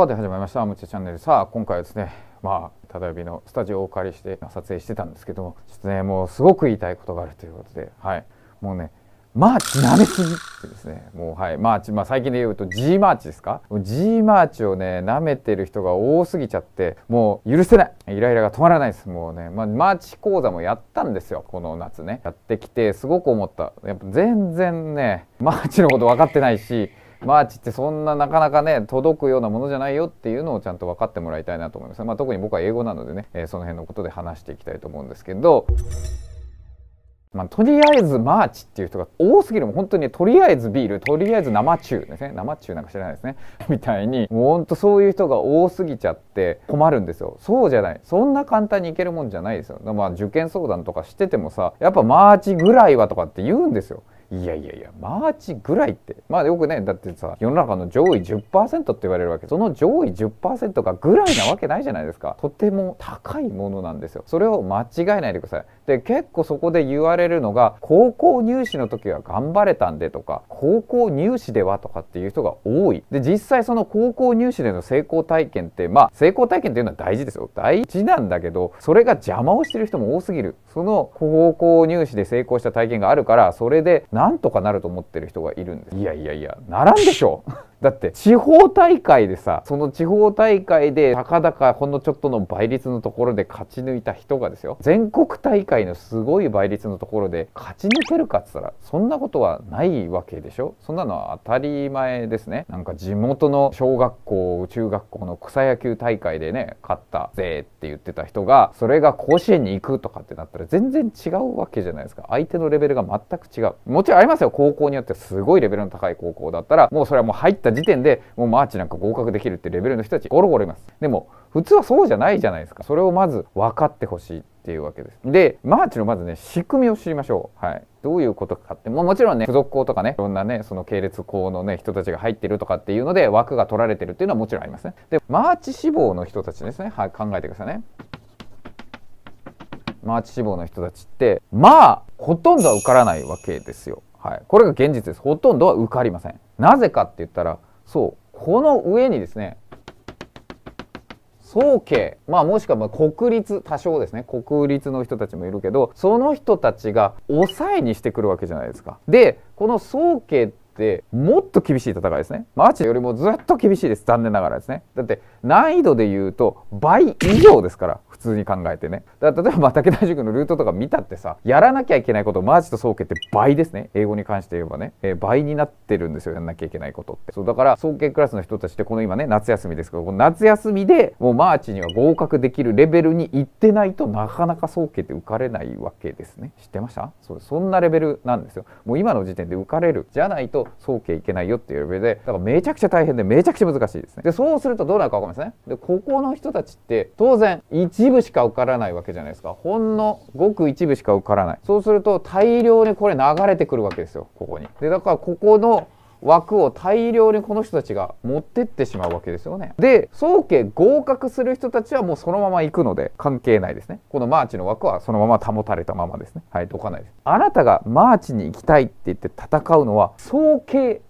わで始まりました。アムチチャンネル。さあ、今回はですね、まあ、ただびのスタジオをお借りして撮影してたんですけども、ちょっとね、もうすごく言いたいことがあるということで、はい。もうね、マーチ舐めすぎってですね、もうはい、マーチ、まあ最近で言うと G マーチですか ?G マーチをね、舐めてる人が多すぎちゃって、もう許せないイライラが止まらないです。もうね、まあ、マーチ講座もやったんですよ、この夏ね。やってきて、すごく思った。やっぱ全然ね、マーチのこと分かってないし、マーチってそんななかなかね届くようなものじゃないよっていうのをちゃんと分かってもらいたいなと思います、まあ、特に僕は英語なのでね、えー、その辺のことで話していきたいと思うんですけど。まあ、とりあえずマーチっていう人が多すぎるも本当に、とりあえずビールとりあえず生中ですね生中なんか知らないですね みたいにもうほんとそういう人が多すぎちゃって困るんですよそうじゃないそんな簡単にいけるもんじゃないですよまあ受験相談とかしててもさやっぱマーチぐらいはとかって言うんですよいやいやいやマーチぐらいってまあよくねだってさ世の中の上位10%って言われるわけその上位10%がぐらいなわけないじゃないですか とても高いものなんですよそれを間違えないでくださいで結構そこで言われるのが高校入試の時は頑張れたんでとか高校入試ではとかっていう人が多いで実際その高校入試での成功体験ってまあ成功体験っていうのは大事ですよ大事なんだけどそれが邪魔をしてる人も多すぎるその高校入試で成功した体験があるからそれで何なんとかなると思ってる人がいるんですいやいやいやならんでしょ だって地方大会でさその地方大会でたかだかほんのちょっとの倍率のところで勝ち抜いた人がですよ全国大会のすごい倍率のところで勝ち抜けるかっつったらそんなことはないわけでしょそんなのは当たり前ですねなんか地元の小学校中学校の草野球大会でね勝ったぜって言ってた人がそれが甲子園に行くとかってなったら全然違うわけじゃないですか相手のレベルが全く違うもちちろんありますよ高校によってすごいレベルの高い高校だったらもうそれはもう入った時点でもうマーチなんか合格できるってレベルの人たちゴロゴロいますでも普通はそうじゃないじゃないですかそれをまず分かってほしいっていうわけですでマーチのまずね仕組みを知りましょうはいどういうことかって、ももちろんね、付属校とかね、いろんなね、その系列校のね、人たちが入ってるとかっていうので、枠が取られてるっていうのはもちろんありますね。で、マーチ志望の人たちですね、はい、考えてくださいね。マーチ志望の人たちってまあほとんどは受からないわけですよ。はい、これが現実です。ほとんどは受かりません。なぜかって言ったらそうこの上にですね総計まあ、もしくは国立多少ですね国立の人たちもいるけどその人たちが抑えにしてくるわけじゃないですか。でこの総計っってもっと厳しい戦いですねマーチよりもずっと厳しいです残念ながらですねだって難易度で言うと倍以上ですから普通に考えてねだから例えば武田塾のルートとか見たってさやらなきゃいけないことマーチと宗家って倍ですね英語に関して言えばね、えー、倍になってるんですよやんなきゃいけないことってそうだから宗家クラスの人たちってこの今ね夏休みですけど夏休みでもうマーチには合格できるレベルに行ってないとなかなか宗家って受かれないわけですね知ってましたそうそんなレベルなんですよもう今の時点で受かれるじゃないと早期いけないよっていうレベルでだからめちゃくちゃ大変でめちゃくちゃ難しいですねでそうするとどうなるか分かんないですねでここの人たちって当然一部しか受からないわけじゃないですかほんのごく一部しか受からないそうすると大量にこれ流れてくるわけですよここにでだからここの枠を大量にこの人たちが持ってってしまうわけですよね。で、早期合格する人たちはもうそのまま行くので関係ないですね。このマーチの枠はそのまま保たれたままですね。はい、どかないです。あなたがマーチに行きたいって言って戦うのは、早期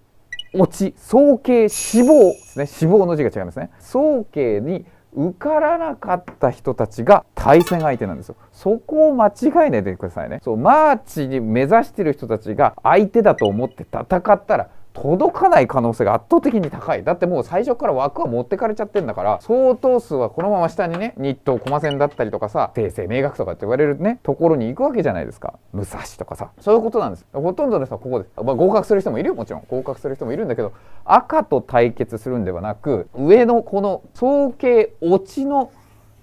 落ち、早期死亡ですね。死亡の字が違いますね。早期に受からなかった人たちが対戦相手なんですよ。そこを間違えないでくださいね。そう、マーチに目指してる人たちが相手だと思って戦ったら、届かない可能性が圧倒的に高いだってもう最初から枠は持ってかれちゃってんだから相当数はこのまま下にね日東駒線だったりとかさ訂正明学とかって言われるねところに行くわけじゃないですか武蔵とかさそういうことなんですほとんどの人はここで、まあ、合格する人もいるよもちろん合格する人もいるんだけど赤と対決するんではなく上のこの総計落ちの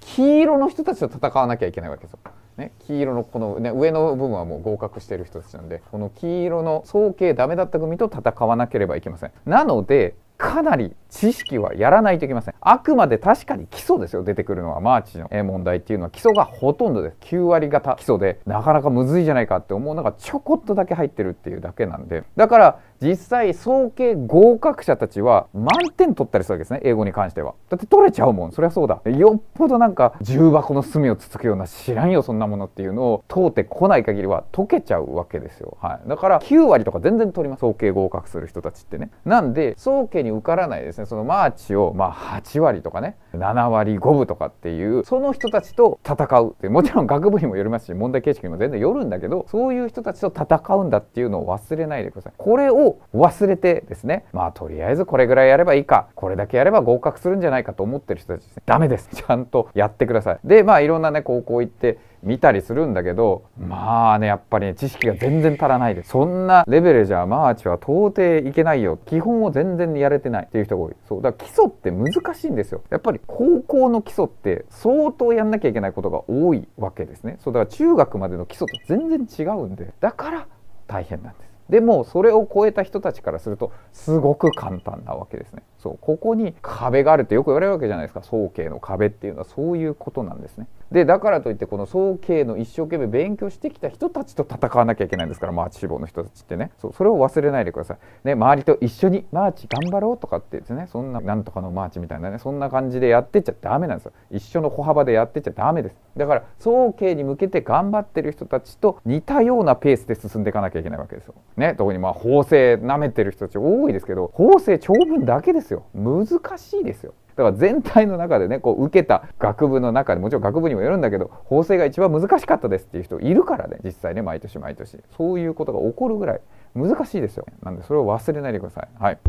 黄色の人たちと戦わなきゃいけないわけですよね黄色のこの、ね、上の部分はもう合格してる人たちなんでこの黄色の早慶ダメだった組と戦わなければいけませんなのでかなり知識はやらないといけませんあくまで確かに基礎ですよ出てくるのはマーチの問題っていうのは基礎がほとんどです9割方基礎でなかなかむずいじゃないかって思うのがちょこっとだけ入ってるっていうだけなんでだから実際総計合格者たちは満点取ったりするわけですね英語に関してはだって取れちゃうもんそりゃそうだよっぽどなんか重箱の隅をつつくような知らんよそんなものっていうのを通ってこない限りは解けちゃうわけですよ、はい、だから9割とか全然取ります総計合格する人たちってねなんで総計に受からないですねそのマーチをまあ8割とかね7割5分とかっていうその人たちと戦うってもちろん学部にもよりますし問題形式にも全然よるんだけどそういう人たちと戦うんだっていうのを忘れないでくださいこれを忘れてですねまあとりあえずこれぐらいやればいいかこれだけやれば合格するんじゃないかと思ってる人たちですねダメですちゃんとやってくださいでまあいろんなね高校行って見たりするんだけどまあねやっぱり、ね、知識が全然足らないですそんなレベルじゃマーチは到底いけないよ基本を全然やれてないっていう人が多いそうだから基礎って難しいんですよやっぱり高校の基礎って相当やんなきゃいけないことが多いわけですねそうだから中学までの基礎と全然違うんでだから大変なんですでもそれを超えた人たちからするとすごく簡単なわけですねそうここに壁があるってよく言われるわけじゃないですか早慶の壁っていうのはそういうことなんですねでだからといってこの総計の一生懸命勉強してきた人たちと戦わなきゃいけないんですからマーチ志望の人たちってねそうそれを忘れないでください、ね、周りと一緒にマーチ頑張ろうとかってですねそんななんとかのマーチみたいなねそんな感じでやってちゃダメなんですよ一緒の歩幅でやってちゃダメですだから総計に向けて頑張ってる人たちと似たようなペースで進んでいかなきゃいけないわけですよ、ね、特にまあ法政舐めてる人たち多いですけど法政長文だけですよ難しいですよだから全体の中でねこう受けた学部の中でもちろん学部にもよるんだけど法制が一番難しかったですっていう人いるからね実際ね毎年毎年そういうことが起こるぐらい難しいですよなんでそれを忘れないでくださいはい。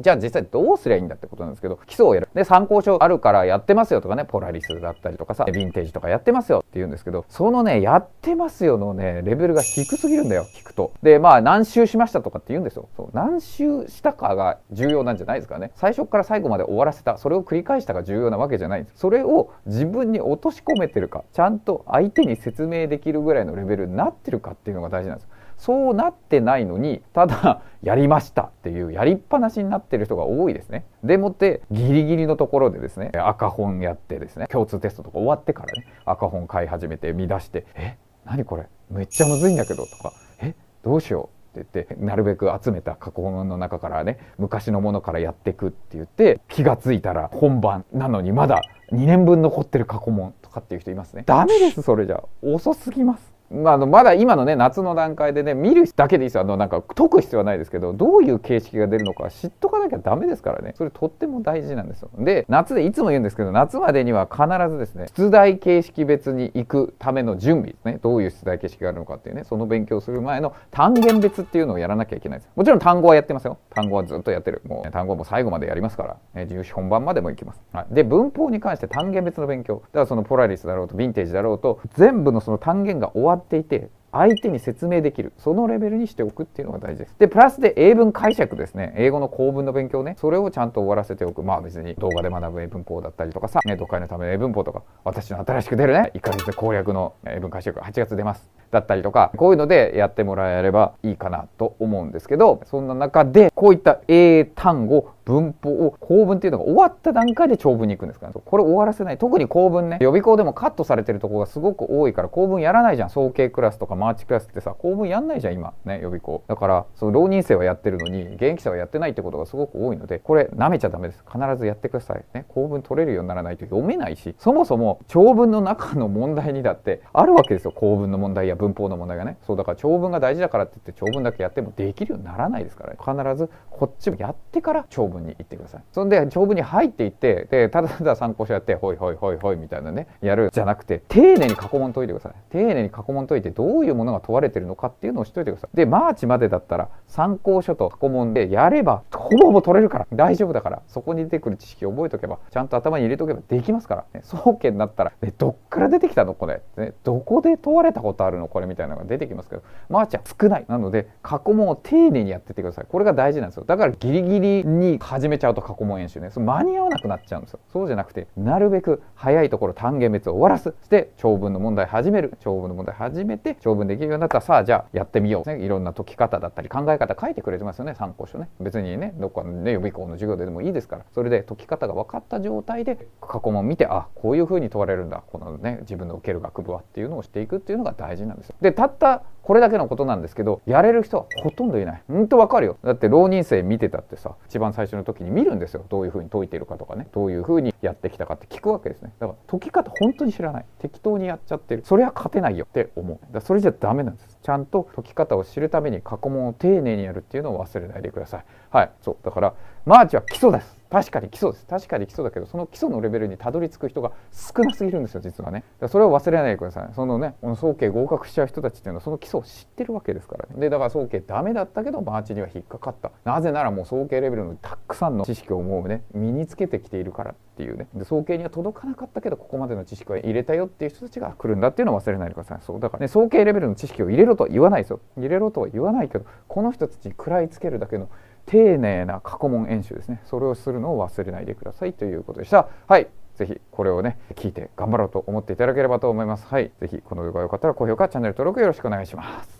じゃあ実際どうすりゃいいんだってことなんですけど、基礎をやる。で、参考書あるからやってますよとかね、ポラリスだったりとかさ、ヴィンテージとかやってますよって言うんですけど、そのね、やってますよのね、レベルが低すぎるんだよ、聞くと。で、まあ、何周しましたとかって言うんですよ。そう何周したかが重要なんじゃないですかね。最初から最後まで終わらせた、それを繰り返したが重要なわけじゃないんです。それを自分に落とし込めてるか、ちゃんと相手に説明できるぐらいのレベルになってるかっていうのが大事なんですよ。そうなってないのにただ やりましたっていうやりっぱなしになってる人が多いですねでもってギリギリのところでですね赤本やってですね共通テストとか終わってからね赤本買い始めて見出して「え何これめっちゃむずいんだけど」とか「えどうしよう」って言ってなるべく集めた過去問の中からね昔のものからやっていくって言って気が付いたら本番なのにまだ2年分残ってる過去問とかっていう人いますねダメですそれじゃ遅すぎますまあ、のまだ今のね夏の段階でね見るだけでいいですよあのなんか解く必要はないですけどどういう形式が出るのか知っとかなきゃダメですからねそれとっても大事なんですよで夏でいつも言うんですけど夏までには必ずですね出題形式別に行くための準備ですねどういう出題形式があるのかっていうねその勉強する前の単元別っていうのをやらなきゃいけないですもちろん単語はやってますよ単語はずっとやってるもう、単語も最後までやりますから、ね、入試本番までも行きます、はい、で文法に関して単元別の勉強だからそのポラリスだろうとヴィンテージだろうと全部のその単元が終わってっていて相手に説明できるそのレベルにしておくっていうのが大事ですでプラスで英文解釈ですね英語の構文の勉強ねそれをちゃんと終わらせておくまあ別に動画で学ぶ英文法だったりとかさ、ね、読解のための英文法とか私の新しく出るね1ヶ月攻略の英文解釈8月出ますだったりとかこういうのでやってもらえればいいかなと思うんですけどそんな中でこういった英単語文法を構文っていうのが終わった段階で長文に行くんですから、ね、これ終わらせない特に構文ね予備校でもカットされてるとこがすごく多いから構文やらないじゃん早慶クラスとかマーチクラスってさ公務やんないじゃん今ね予備校だからその浪人生はやってるのに現役さはやってないってことがすごく多いのでこれなめちゃダメです必ずやってくださいね公文取れるようにならないと読めないしそもそも長文の中の問題にだってあるわけですよ公文の問題や文法の問題がねそうだから長文が大事だからって言って長文だけやってもできるようにならないですから、ね、必ずこっちもやってから長文に行ってくださいそんで長文に入っていってでただただ参考書やってほいほいほいほいみたいなねやるじゃなくて丁寧に過去問解いてください丁寧に過去問解いてどういうものが問われてるのかっていうのを知っておいてください。で、マーチまでだったら参考書と過去問でやればほぼほぼ取れるから大丈夫だからそこに出てくる知識を覚えとけばちゃんと頭に入れとけばできますから、ね、総研になったら、ね、どっから出てきたのこれ、ね、どこで問われたことあるのこれみたいなのが出てきますけどマーチは少ないなので過去問を丁寧にやってってくださいこれが大事なんですよだからギリギリに始めちゃうと過去問演習ねそ間に合わなくなっちゃうんですよそうじゃなくてなるべく早いところ単元別を終わらすして長文の問題始める長文の問題始めて長文できるようになったらさあじゃあやってみよう、ね、いろんな解き方だったり考え方方書いてくれてますよね参考書ね別にねどっかの、ね、予備校の授業ででもいいですからそれで解き方が分かった状態で過去問見てあこういうふうに問われるんだこのね自分の受ける学部はっていうのをしていくっていうのが大事なんですよ。でたったこれだけのことなんですけどやれる人はほとんどいないほんとわかるよだって浪人生見てたってさ一番最初の時に見るんですよどういうふうに解いてるかとかねどういうふうにやってきたかって聞くわけですねだから解き方本当に知らない適当にやっちゃってるそれは勝てないよって思うだそれじゃダメなんですちゃんと解き方を知るために過去問を丁寧にやるっていうのを忘れないでくださいはいそうだからマーチは基礎です確かに基礎です確かに基礎だけどその基礎のレベルにたどり着く人が少なすぎるんですよ実はねそれを忘れないでくださいそのね早慶合格しちゃう人たちっていうのはその基礎を知ってるわけですからねでだから早慶ダメだったけどマーチには引っかかったなぜならもう早慶レベルのたくさんの知識をもうね身につけてきているからっていうねで早慶には届かなかったけどここまでの知識は入れたよっていう人たちが来るんだっていうのを忘れないでくださいそうだからね早慶レベルの知識を入れろとは言わないですよ入れろとは言わないけどこの人たちに食らいつけるだけの丁寧な過去問演習ですねそれをするのを忘れないでくださいということでしたはいぜひこれをね聞いて頑張ろうと思っていただければと思いますはいぜひこの動画が良かったら高評価チャンネル登録よろしくお願いします